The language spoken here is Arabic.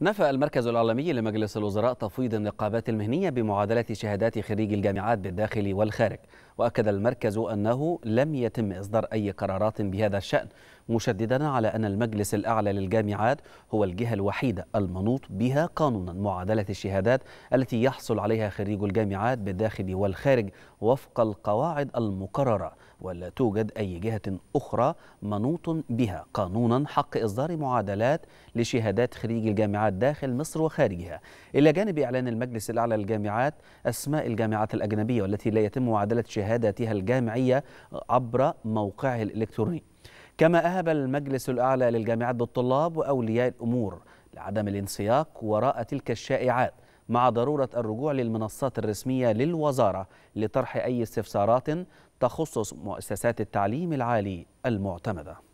نفى المركز العالمي لمجلس الوزراء تفويض النقابات المهنية بمعادلة شهادات خريج الجامعات بالداخل والخارج وأكد المركز أنه لم يتم إصدار أي قرارات بهذا الشأن مشددا على أن المجلس الأعلى للجامعات هو الجهة الوحيدة المنوط بها قانونا معادلة الشهادات التي يحصل عليها خريج الجامعات بالداخل والخارج وفق القواعد المقررة ولا توجد أي جهة أخرى منوط بها قانونا حق إصدار معادلات لشهادات خريج الجامعات داخل مصر وخارجها إلى جانب إعلان المجلس الأعلى للجامعات أسماء الجامعات الأجنبية والتي لا يتم معادلة شهادات شهاداتها الجامعية عبر موقعه الإلكتروني كما أهب المجلس الأعلى للجامعات بالطلاب وأولياء الأمور لعدم الانسياق وراء تلك الشائعات مع ضرورة الرجوع للمنصات الرسمية للوزارة لطرح أي استفسارات تخص مؤسسات التعليم العالي المعتمده